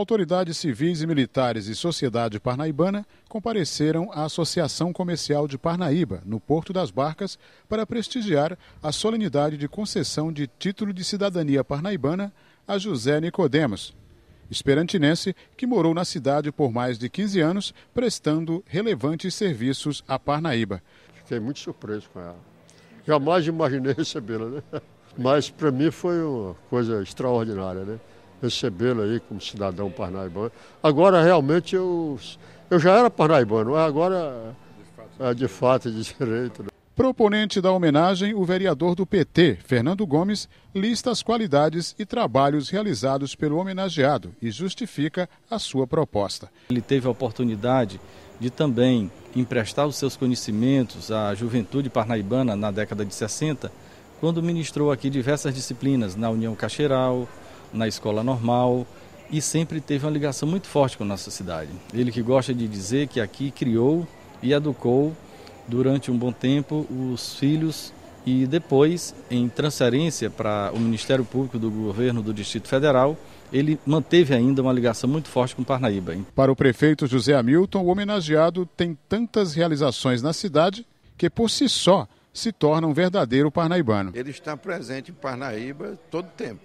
autoridades civis e militares e sociedade parnaibana compareceram à Associação Comercial de Parnaíba, no Porto das Barcas, para prestigiar a solenidade de concessão de título de cidadania parnaibana a José Nicodemos, esperantinense que morou na cidade por mais de 15 anos, prestando relevantes serviços à Parnaíba. Fiquei muito surpreso com ela. Jamais imaginei recebê-la, né? Mas para mim foi uma coisa extraordinária, né? recebê-lo aí como cidadão parnaibano. Agora, realmente, eu, eu já era parnaibano, agora é, é de fato de direito. Né? Proponente da homenagem, o vereador do PT, Fernando Gomes, lista as qualidades e trabalhos realizados pelo homenageado e justifica a sua proposta. Ele teve a oportunidade de também emprestar os seus conhecimentos à juventude parnaibana na década de 60, quando ministrou aqui diversas disciplinas na União Cacheral, na escola normal e sempre teve uma ligação muito forte com a nossa cidade. Ele que gosta de dizer que aqui criou e educou durante um bom tempo os filhos e depois, em transferência para o Ministério Público do Governo do Distrito Federal, ele manteve ainda uma ligação muito forte com Parnaíba. Para o prefeito José Hamilton, o homenageado tem tantas realizações na cidade que por si só se torna um verdadeiro parnaibano. Ele está presente em Parnaíba todo tempo.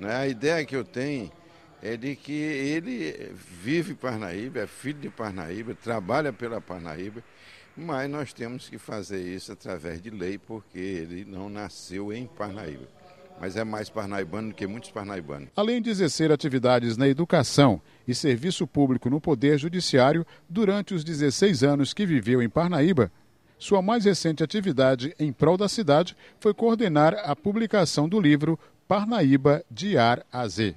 Né? A ideia que eu tenho é de que ele vive Parnaíba, é filho de Parnaíba, trabalha pela Parnaíba, mas nós temos que fazer isso através de lei, porque ele não nasceu em Parnaíba. Mas é mais parnaibano do que muitos parnaibanos. Além de exercer atividades na educação e serviço público no Poder Judiciário durante os 16 anos que viveu em Parnaíba, sua mais recente atividade em prol da cidade foi coordenar a publicação do livro Parnaíba de Ar a Z.